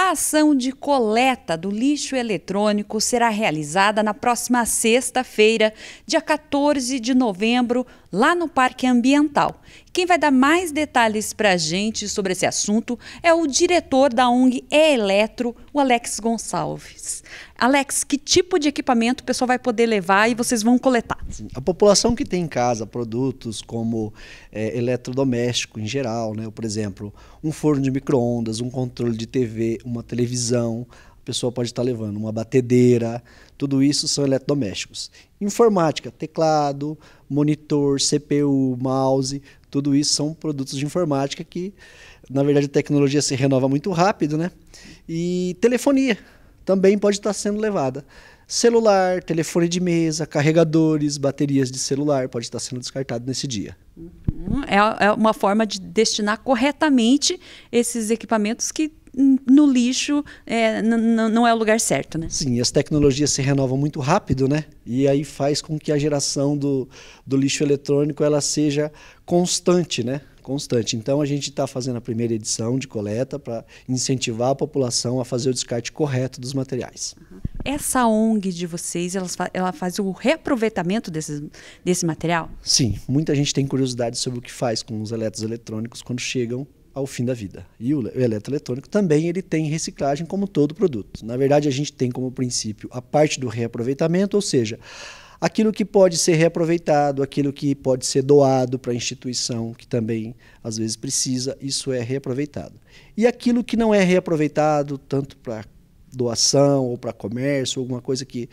A ação de coleta do lixo eletrônico será realizada na próxima sexta-feira, dia 14 de novembro, lá no Parque Ambiental. Quem vai dar mais detalhes para a gente sobre esse assunto é o diretor da ONG e Eletro, o Alex Gonçalves. Alex, que tipo de equipamento o pessoal vai poder levar e vocês vão coletar? A população que tem em casa produtos como é, eletrodoméstico em geral, né? por exemplo, um forno de micro-ondas, um controle de TV, uma televisão, pessoa pode estar levando, uma batedeira, tudo isso são eletrodomésticos. Informática, teclado, monitor, CPU, mouse, tudo isso são produtos de informática que, na verdade, a tecnologia se renova muito rápido, né? E telefonia também pode estar sendo levada. Celular, telefone de mesa, carregadores, baterias de celular pode estar sendo descartado nesse dia. Uhum. É, é uma forma de destinar corretamente esses equipamentos que no lixo é, não é o lugar certo, né? Sim, as tecnologias se renovam muito rápido, né? E aí faz com que a geração do, do lixo eletrônico ela seja constante, né? Constante. Então a gente está fazendo a primeira edição de coleta para incentivar a população a fazer o descarte correto dos materiais. Essa ONG de vocês, ela, ela faz o reaproveitamento desse, desse material? Sim, muita gente tem curiosidade sobre o que faz com os eletros eletrônicos quando chegam ao fim da vida. E o eletroeletrônico também ele tem reciclagem como todo produto. Na verdade, a gente tem como princípio a parte do reaproveitamento, ou seja, aquilo que pode ser reaproveitado, aquilo que pode ser doado para a instituição que também às vezes precisa, isso é reaproveitado. E aquilo que não é reaproveitado, tanto para doação ou para comércio, alguma coisa que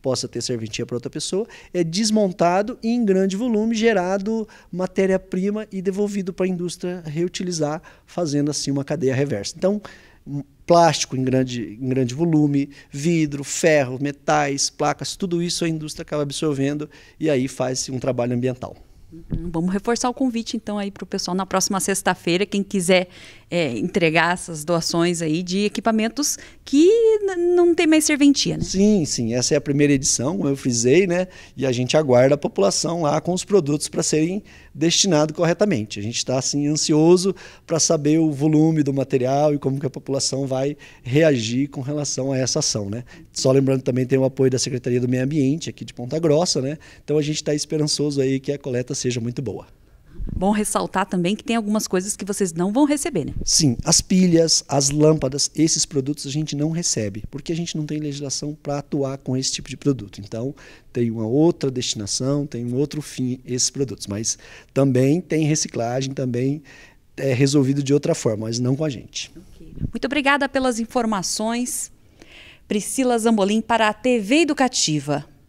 possa ter serventia para outra pessoa, é desmontado e em grande volume gerado matéria-prima e devolvido para a indústria reutilizar, fazendo assim uma cadeia reversa. Então, plástico em grande, em grande volume, vidro, ferro, metais, placas, tudo isso a indústria acaba absorvendo e aí faz um trabalho ambiental. Uhum. Vamos reforçar o convite, então, aí para o pessoal na próxima sexta-feira. Quem quiser é, entregar essas doações aí de equipamentos que não tem mais serventia, né? Sim, sim. Essa é a primeira edição, como eu frisei, né? E a gente aguarda a população lá com os produtos para serem destinados corretamente. A gente está, assim, ansioso para saber o volume do material e como que a população vai reagir com relação a essa ação, né? Só lembrando também tem o apoio da Secretaria do Meio Ambiente aqui de Ponta Grossa, né? Então a gente está esperançoso aí que a coleta seja muito boa. Bom ressaltar também que tem algumas coisas que vocês não vão receber, né? Sim, as pilhas, as lâmpadas, esses produtos a gente não recebe, porque a gente não tem legislação para atuar com esse tipo de produto. Então, tem uma outra destinação, tem um outro fim esses produtos, mas também tem reciclagem, também é resolvido de outra forma, mas não com a gente. Muito obrigada pelas informações. Priscila Zambolim para a TV Educativa.